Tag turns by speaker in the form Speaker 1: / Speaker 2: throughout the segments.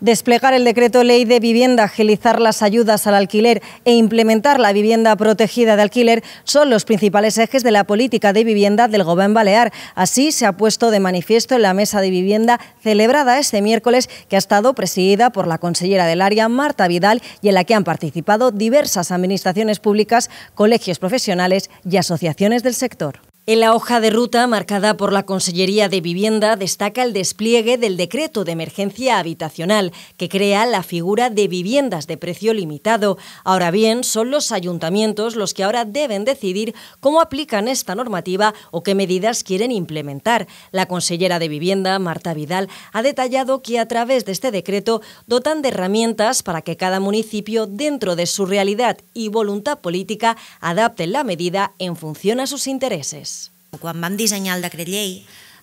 Speaker 1: desplegar el decreto ley de vivienda, agilizar las ayudas al alquiler e implementar la vivienda protegida de alquiler son los principales ejes de la política de vivienda del Gobierno Balear. Así se ha puesto de manifiesto en la mesa de vivienda celebrada este miércoles que ha estado presidida por la consellera del área Marta Vidal y en la que han participado diversas administraciones públicas, colegios profesionales y asociaciones del sector. En la hoja de ruta marcada por la Consellería de Vivienda destaca el despliegue del decreto de emergencia habitacional que crea la figura de viviendas de precio limitado. Ahora bien, son los ayuntamientos los que ahora deben decidir cómo aplican esta normativa o qué medidas quieren implementar. La consellera de Vivienda, Marta Vidal, ha detallado que a través de este decreto dotan de herramientas para que cada municipio, dentro de su realidad
Speaker 2: y voluntad política, adapte la medida en función a sus intereses. Quan vam dissenyar el decret llei,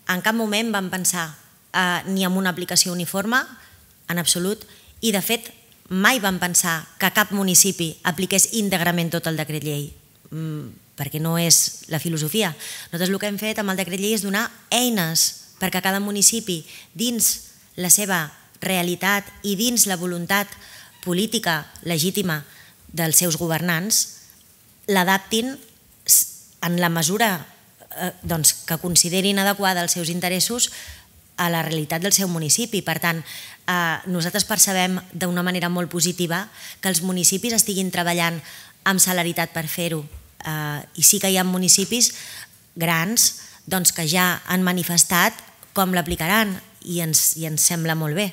Speaker 2: en cap moment vam pensar eh, ni en una aplicació uniforme, en absolut, i de fet mai vam pensar que cap municipi apliqués íntegrament tot el decret llei, mm, perquè no és la filosofia. Nosaltres el que hem fet amb el decret llei és donar eines perquè cada municipi, dins la seva realitat i dins la voluntat política legítima dels seus governants, l'adaptin en la mesura Eh, doncs, que considerin adequada els seus interessos a la realitat del seu municipi. Per tant, eh, nosaltres percebem d'una manera molt positiva que els municipis estiguin treballant amb celeritat per fer-ho. Eh, I sí que hi ha municipis grans doncs, que ja han manifestat com l'aplicaran i ens, i ens sembla molt bé.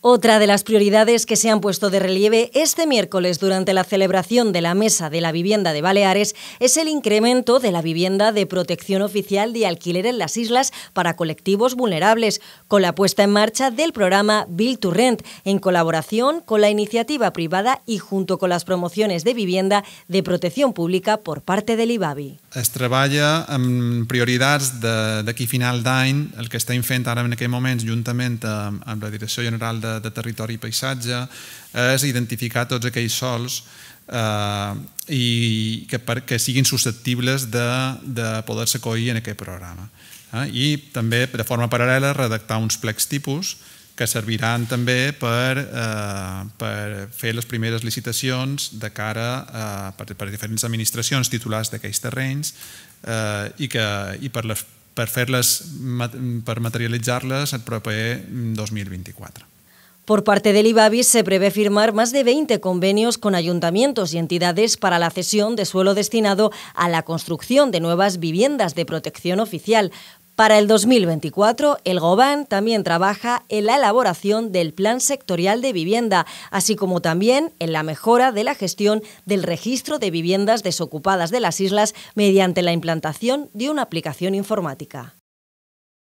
Speaker 1: Otra de las prioridades que se han puesto de relieve este miércoles durante la celebración de la Mesa de la Vivienda de Baleares es el incremento de la vivienda de protección oficial de alquiler en las islas para colectivos vulnerables, con la puesta en marcha del programa Build to Rent, en colaboración con la iniciativa privada y junto con las promociones de vivienda de protección pública por parte del IBABI.
Speaker 3: Es treballa amb prioritats final d'any, el que está fent en aquest momento juntament amb la Direcció General de de, de territori i paisatge, eh, és identificar tots aquells sols eh, i que, per, que siguin susceptibles de, de poder-se acollir en aquest programa. Eh? I també, de forma paral·lela, redactar uns plecs tipus que serviran també per, eh, per fer les primeres licitacions de cara a, eh, per, per diferents administracions titulars d'aquells terrenys eh, i, que, i per, les, per fer-les per materialitzar-les el proper 2024. Mm,
Speaker 1: Por parte del IBABIS se prevé firmar más de 20 convenios con ayuntamientos y entidades para la cesión de suelo destinado a la construcción de nuevas viviendas de protección oficial. Para el 2024, el GOBAN también trabaja en la elaboración del Plan Sectorial de Vivienda, así como también en la mejora de la gestión del registro de viviendas desocupadas de las islas mediante la implantación de una aplicación informática.